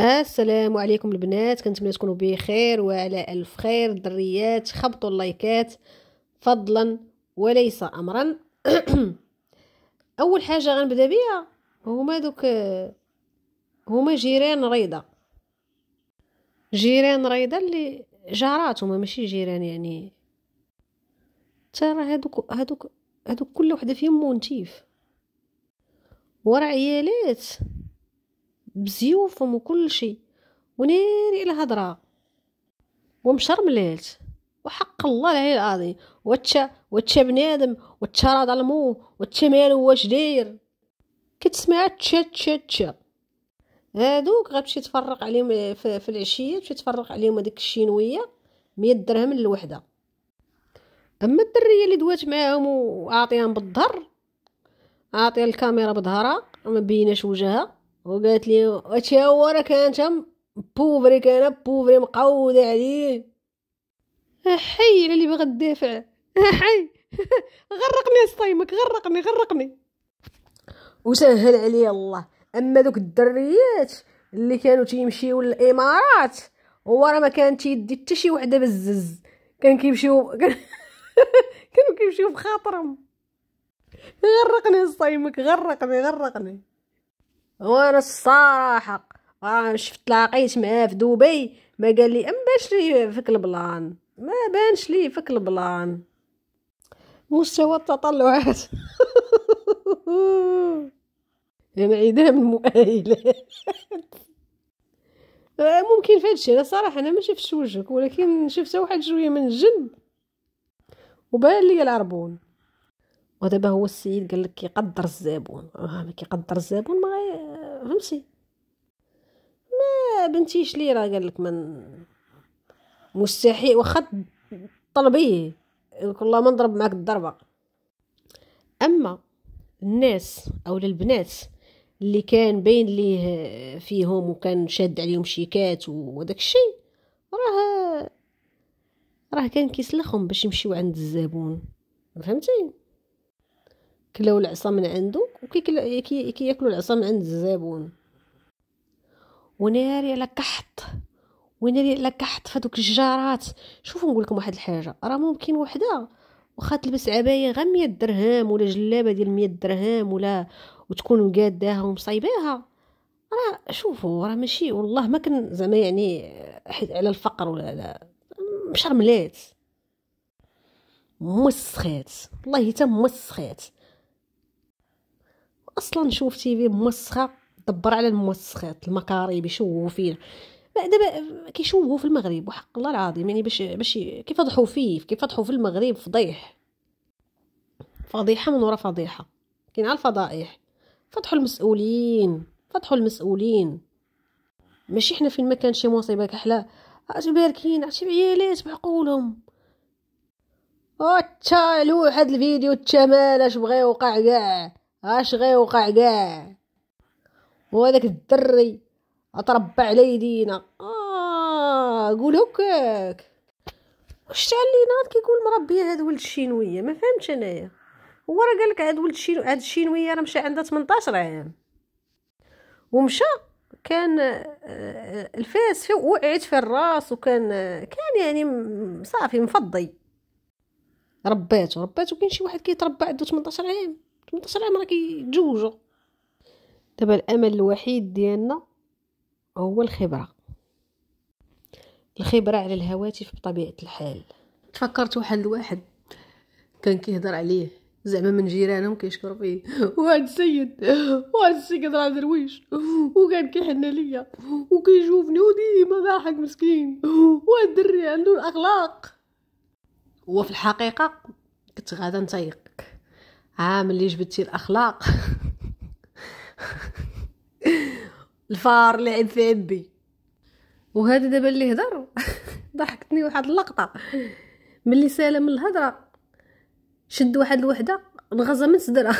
السلام عليكم البنات كنتمنى تكونوا بخير وعلى الف خير الدريات خبطوا اللايكات فضلا وليس امرا اول حاجه غنبدا بها هما دوك هما جيران ريضه جيران ريضه اللي جارات هما ماشي جيران يعني ترى هادوك هادوك هادوك كل وحده فيهم مونتيف ورا عيالات بزيوفهم وكل شيء وناري الى هضره ومشرملات وحق الله العلي العظيم وتشا وتشا بنادم وتشا راه ظلمو المو مالو واش داير كتسمع تشا تشا تشا هادوك غتمشي تفرق عليهم آه، في, في العشيه تمشي تفرق عليهم هذيك الشينويه 100 درهم للوحده اما الدريه اللي دوات معاهم وعاطيهم بالظهر عاطيه الكاميرا بظهرها ما بيناش وجهها وقالت لي واش هو راه كان تم بوفري كان بوفري مقودة عليه حي على اللي بغا تدافع حي غرقني سطيمك غرقني غرقني وسهل عليا الله اما دوك الدريات اللي كانوا تيمشيو للامارات هو راه ما كان تيدي حتى شي وحده بزز كان كيمشيو كانوا كيمشيو بخاطرهم غرقني سطيمك غرقني غرقني وانا الصراحه راه شفت تلاقيت معاه في دبي ما قال لي ام باش لي فيك البلان ما بانش لي فيك البلان مستوى التطلعات انعدام يعني المؤهلات آه، ممكن في انا صراحه انا ما شفتش وجهك ولكن شفت واحد شويه من الجن وبان لي العربون ودابا هو السيد قال لك كيقدر الزبون اه ما كيقدر الزبون ما فهمتي ما بنتيش لي راه قال لك من مستحيل واخا طلبيه والله ما نضرب معاك الضربه اما الناس او البنات اللي كان باين ليه فيهم وكان شاد عليهم شيكات وداك الشيء راه راه كان كيسلخهم باش يمشيو عند الزبون فهمتي كلاو العصا من عنده وكي كياكلوا العصا من عند الزبون وناري على كحط وناري على كحط في الجارات شوفوا نقول لكم واحد الحاجه راه ممكن وحده واخا تلبس عبايه غير 100 درهم ولا جلابه ديال 100 درهم ولا وتكون مقاداها ومصايباها راه شوفوا راه ماشي والله ما كان زعما يعني على الفقر ولا على مشرملات مسخات والله حتى مسخات اصلا شوفتي فيه موسخه دبر على الموسخات المكاريب يشوفو فيه دابا كيشوهوا في المغرب وحق الله العظيم يعني باش باش كيفضحوا فيه كيفضحوا في المغرب فضيح فضيحه من ورا فضيحه كاين على الفضائح فضحوا المسؤولين فضحوا المسؤولين ماشي حنا فين ما كان شي مصيبه كحله اش أه، باركين عرفتي عيالات بعقولهم وتا لوح هذا الفيديو التمال اش بغا يوقع كاع اش غيوقع كاع وهذاك الدري اتربى على يدينا اه قول هكاك واش تعلينا كيقول مربي هاد ولد الشينويه ما فهمتش انايا هو راه قالك هاد ولد الشينو هاد الشينويه راه مشى عندها 18 عام ومشى كان آه، الفاس وقعت في الراس وكان آه، كان يعني صافي مفضي رباته رباته كاين شي واحد كيتربى عنده 18 عام 18 عام راه كيتزوجوا دابا الامل الوحيد ديالنا هو الخبره الخبره على الهواتف بطبيعه الحال تفكرت واحد الواحد كان كيهضر عليه زعما من جيرانهم كيشكروا فيه واحد السيد واحد السيد راه درويش وكان كيحنى ليا وكيشوفني وديما ضاحك مسكين واحد الدري عنده الاخلاق هو في الحقيقه كنت غادا نطيق ها ملي جبدتي الاخلاق الفار اللي عند في عبي وهذا دابا اللي هضر ضحكتني واحد اللقطه ملي سالا من الهضره شد واحد الوحده نغزه من صدرها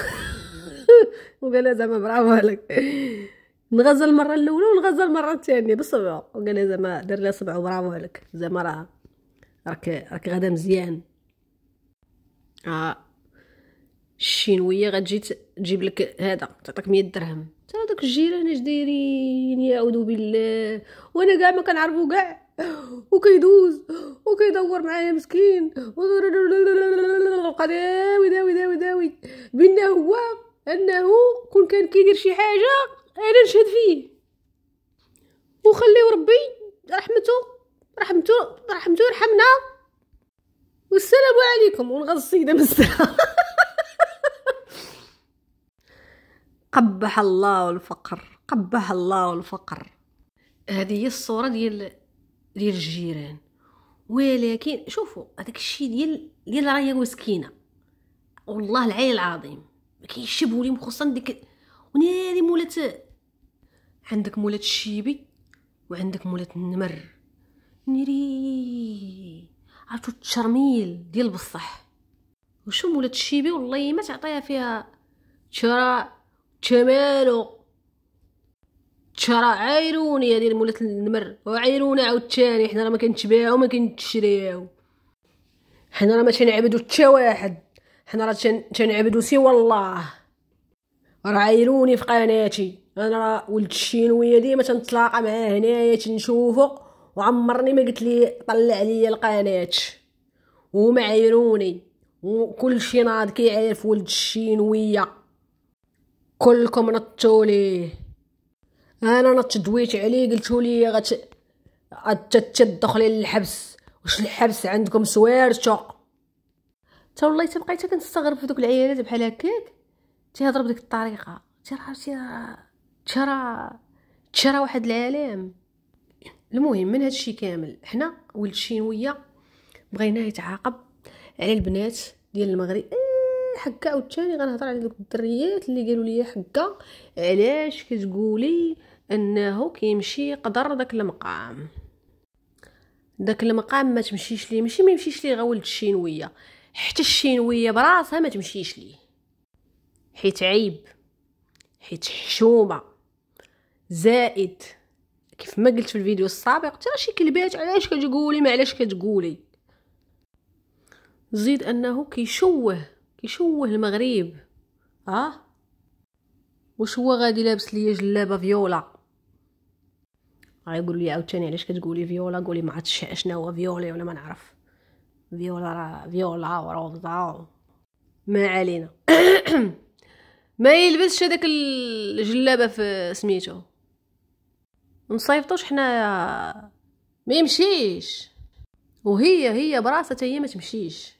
وقال زعما برافو عليك نغزه المره الاولى ونغزه المره الثانيه بصبعو وقال زعما دار لها صبعو برافو عليك زعما راه راك راك غدا مزيان اه الشينويه غتجي تجيب لك هذا تعطيك 100 درهم حتى داك الجيران اش دايرين يعوذ بالله وانا كاع ما كنعرفو كاع وكيدوز وكيدور معايا مسكين قداوي داوي داوي داوي بان هو انه كون كان كيدير شي حاجه انا نشهد فيه وخليه ربي رحمته رحمته رحمته يرحمنا والسلام عليكم ونغز السيده مساء قبح الله الفقر قبح الله الفقر هذه هي الصورة ديال ديال الجيران ولكن شوفوا هذاك الشيء ديال ديال راهي مسكينة والله العلي العظيم ما كيشبهوا لي خصوصا ديك ونادي مولات عندك مولات الشيبي وعندك مولات النمر نيري عرفتو التشرميل ديال بصح وشو مولات الشيبي والله ما تعطيها فيها شراء جماله ترى عايروني هذه مولة النمر وعايرونا عاوتاني حنا راه ما كنتباعو ما كنتشريو حنا راه ما تنعبدو حتى واحد حنا راه تنعبدو سوى الله راه عايروني في قناتي انا راه ولد الشينويه ديما تنتلاقى معاه هنايا تنشوفو وعمرني ما قلت لي طلع ليا القناه ومعيروني عايروني وكل شي ناض كيعرف ولد الشينويه كلكم نطتولي انا نطت دويت عليه قلتو لي غت تدخلي للحبس واش الحبس عندكم سويرتو تا والله حتى بقيت كنستغرب في دوك العيالات بحال هكاك تيهضر بديك الطريقه تي راه تي راه تي واحد العالم المهم من هادشي كامل حنا ولد الشينويه بغيناه يتعاقب على البنات ديال المغرب حكا الثاني غنهضر على دوك الدريات اللي قالوا لي حكا علاش كتقولي انه كيمشي قدر داك المقام داك المقام ما تمشيش ليه ماشي ما يمشيش ليه ولد الشينويه حتى الشينويه براسها ما تمشيش ليه حيت عيب حيت حشومه زائد كيف ما قلت في الفيديو السابق ترى شي كلبات علاش كتقولي ما علاش كتقولي زيد انه كيشوه كيشوه المغرب اه واش هو غادي لابس ليا جلابه فيولا غيقول لي عاوتاني علاش كتقولي فيولا قولي ما عرفتش اشنا هو فيولي ولا ما نعرف فيولا راه فيولا وروزا ما علينا ما يلبسش هذاك الجلابه في سميتو نصيفطوش حنايا ما يمشيش وهي هي براسها هي ما تمشيش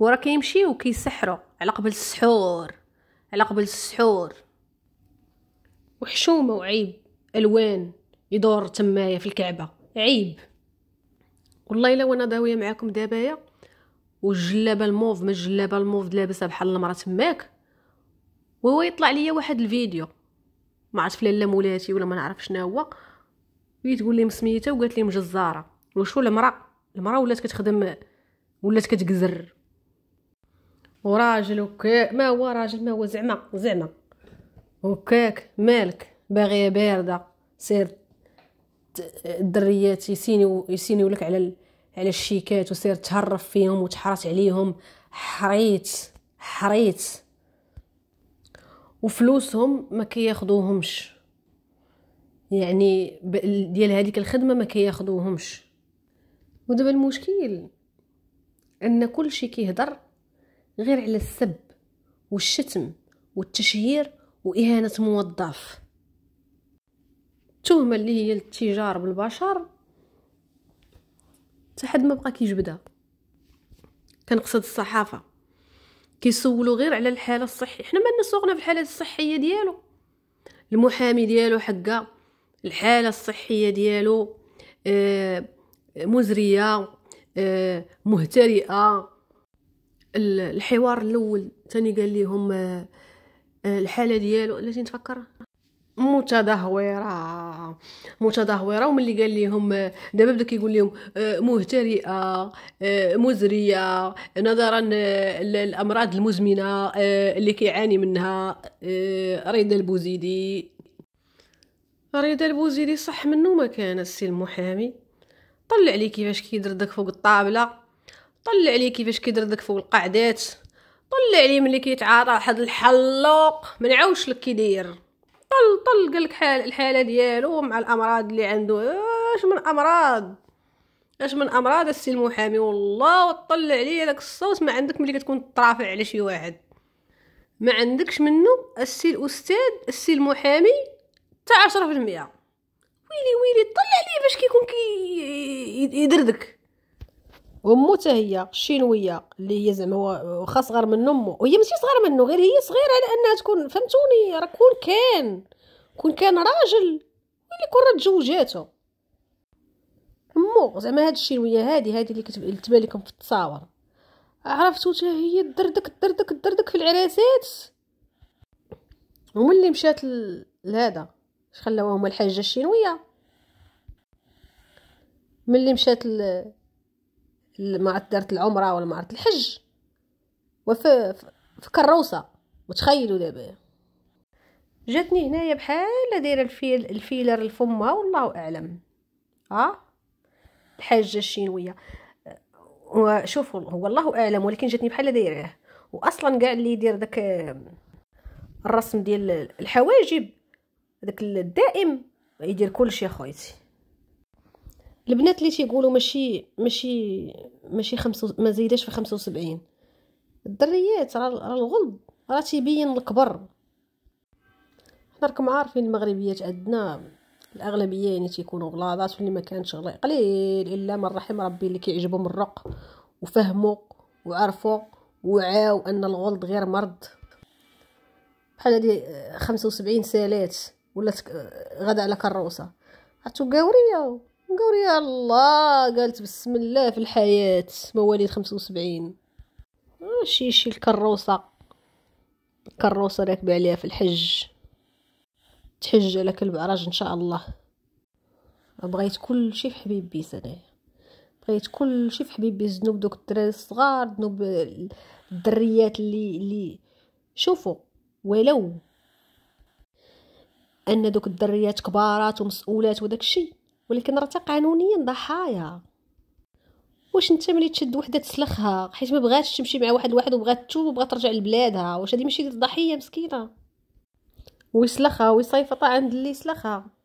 وراه كيمشيو وكيسحرو على قبل السحور على قبل السحور وحشومه وعيب الوان يدور تمايا في الكعبه عيب والله الا وانا داويه معاكم دابايا والجلابه الموف ما الجلابه الموف لابسه بحال المراه تماك وهو يطلع ليا واحد الفيديو ما عرفت لالا مولاتي ولا ما نعرف شنو هو تقول لي مسميته وقالت لي مجزاره وشو المراه المراه ولات كتخدم ولات كتكزر وراجل وكاك ما هو راجل ما هو زعما زعما وكاك مالك باغيه بارده سير الدريات يسينيو يسينيو لك على على الشيكات وسير تهرف فيهم وتحرس عليهم حريت حريت وفلوسهم ما كياخذوهمش يعني ديال هذيك الخدمه ما كياخذوهمش ودابا المشكل ان كل شيء كيهضر غير على السب والشتم والتشهير وإهانة موظف التهمة اللي هي التجار بالبشر تحد ما بقى كيجبدها كنقصد الصحافة كيسولوا غير على الحالة الصحية حنا مالنا سوقنا في الحالة الصحية ديالو المحامي ديالو حقا الحالة الصحية ديالو آه مزرية آه مهترئة الحوار الاول تاني قال لهم آه، الحاله ديالو التي نتفكر متدهوره متدهوره اللي قال لهم دابا آه، بدا كيقول لهم مهترئه آه، مزريه نظرا للامراض المزمنه اللي كيعاني منها رضا البوزيدي رضا البوزيدي صح منه ما كان السي المحامي طلع لي كيفاش كيدردك فوق الطابله طلع لي كيفاش كيدردك فوق القعدات طلع لي ملي كيتعاطى واحد الحلوق منعوش لك كيدير طل طل قالك حال الحاله ديالو مع الامراض اللي عنده اش من امراض اش من امراض السي المحامي والله وطلع لي داك الصوت ما عندك ملي كتكون ترافع على شي واحد ما عندكش منه السي الاستاذ السي المحامي حتى 10% ويلي ويلي طلع لي باش كيكون كي يدردك وامو حتى هي الشينويه اللي هي زعما واخا صغر من امو وهي ماشي صغر منه غير هي صغيره على انها تكون فهمتوني راه كون كان كون كان راجل اللي كون راه تزوجاتو امو زعما هاد الشينويه هادي هادي اللي كتبان لكم في التصاور عرفتو حتى هي الدردك الدردك الدردك في العراسات وملي مشات لهذا اش خلاوها هما الحاجه الشينويه ملي مشات ل... مع دارت العمره ولا مع الحج وفي في كروسه متخيلوا دابا جاتني هنايا بحال دايره الفيل الفيلر الفمه والله اعلم اه الحاجه الشينويه وشوفوا هو الله اعلم ولكن جاتني بحال دايراه واصلا كاع اللي يدير داك الرسم ديال الحواجب داك الدائم يدير كلشي اخويتي البنات اللي تيقولوا ماشي ماشي ماشي خمسة ما زيداش في خمسة وسبعين الدريات راه الغلب راه تيبين الكبر حنا راكم عارفين المغربيات عندنا الاغلبيه يعني تيكونوا غلاظات واللي ما كانش غلي قليل الا من رحم ربي اللي كيعجبهم الرق وفهموا وعرفوا وعاو ان الغلط غير مرض بحال هادي خمسة وسبعين سالات ولات غدا على كروسه هاتو قاوريه قول يا الله قالت بسم الله في الحياة مواليد خمسة وسبعين شي شي الكروسة الكروسة راكبة عليها في الحج تحج على كلب عراج ان شاء الله بغيت كل شي في حبيبي بيس انايا بغيت كل شي في حبيبي زنوب ذنوب دوك الدراري الصغار ذنوب الدريات اللي اللي شوفوا ولو ان دوك الدريات كبارات ومسؤولات وداك الشيء ولكن راه قانونيا ضحايا واش انت ملي تشد وحده تسلخها حيت ما بغاتش تمشي مع واحد واحد وبغات تشوف وبغات ترجع لبلادها واش هذه ماشي ضحيه مسكينه ويسلخها ويصيفطها عند اللي سلخها